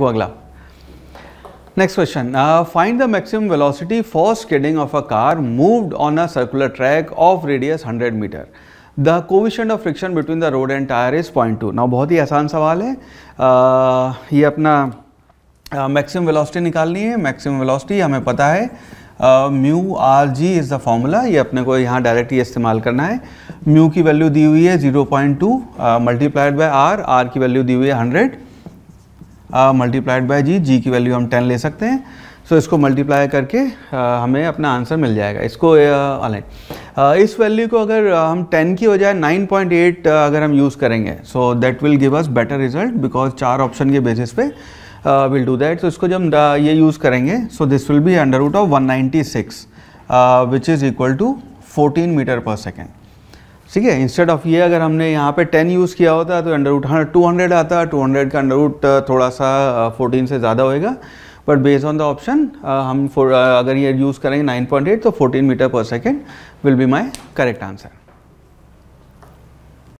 वो अगला next question find the maximum velocity for skidding of a car moved on a circular track of radius 100 metre the coefficient of friction between the road and tyre is point two ना बहुत ही आसान सवाल है uh, ये अपना maximum uh, velocity निकालनी है maximum velocity हमें पता है mu R g is the formula ये अपने को यहाँ डायरेक्ट ही इस्तेमाल करना है म्यू की वैल्यू दी हुई है 0.2 point two multiplied by R R की वैल्यू दी हुई है 100 मल्टीप्लाइड बाय जी जी की वैल्यू हम टेन ले सकते हैं सो so, इसको मल्टीप्लाई करके आ, हमें अपना आंसर मिल जाएगा इसको ऑनलाइन इस वैल्यू को अगर हम 10 की पॉइंट 9.8 अगर हम यूज़ करेंगे so that will give us better result because चार ऑप्शन के बेसिस पे विल डू दैट सो इसको जब ये यूज़ करेंगे so this will be under root of 196 which is equal to fourteen metre per second ठीक है इंस्टेड ऑफ ये अगर हमने यहाँ पे 10 यूज़ किया होता तो अंडर रूट टू हंड्रेड आता टू हंड्रेड का अंडर रूट थोड़ा सा 14 से ज़्यादा होएगा but based on the option हम uh, अगर ये यूज़ करेंगे 9.8 तो 14 metre per second will be my correct answer